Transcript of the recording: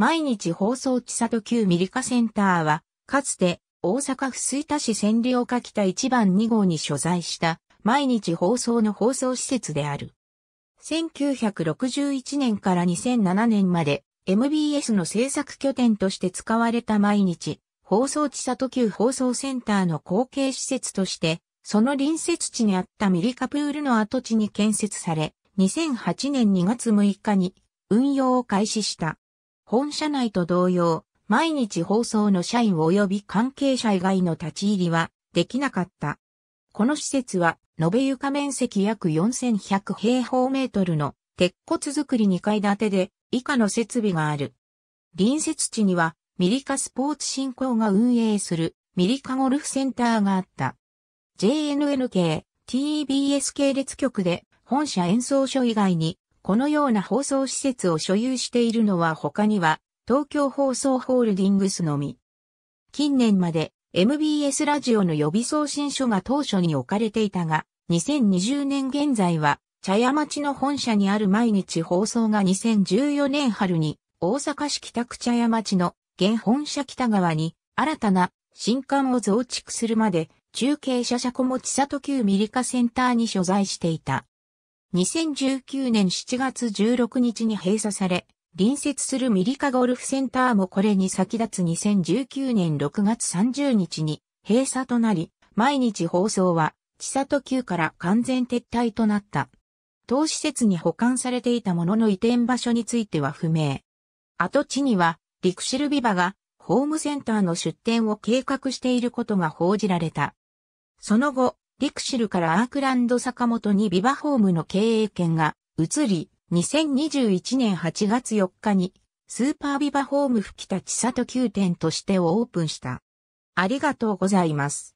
毎日放送地里急ミリカセンターは、かつて大阪府吹田市千里岡北一番二号に所在した毎日放送の放送施設である。1961年から2007年まで MBS の制作拠点として使われた毎日放送地里急放送センターの後継施設として、その隣接地にあったミリカプールの跡地に建設され、2008年2月6日に運用を開始した。本社内と同様、毎日放送の社員及び関係者以外の立ち入りはできなかった。この施設は、延べ床面積約4100平方メートルの鉄骨造り2階建てで以下の設備がある。隣接地にはミリカスポーツ振興が運営するミリカゴルフセンターがあった。JNN k TBS 系列局で本社演奏所以外にこのような放送施設を所有しているのは他には、東京放送ホールディングスのみ。近年まで MBS ラジオの予備送信書が当初に置かれていたが、2020年現在は、茶屋町の本社にある毎日放送が2014年春に、大阪市北区茶屋町の現本社北側に、新たな新館を増築するまで、中継車車小持里急ミリカセンターに所在していた。2019年7月16日に閉鎖され、隣接するミリカゴルフセンターもこれに先立つ2019年6月30日に閉鎖となり、毎日放送は、地里急から完全撤退となった。当施設に保管されていたものの移転場所については不明。跡地には、リクシルビバが、ホームセンターの出店を計画していることが報じられた。その後、リクシルからアークランド坂本にビバホームの経営権が移り、2021年8月4日にスーパービバホーム吹田千里9店としてをオープンした。ありがとうございます。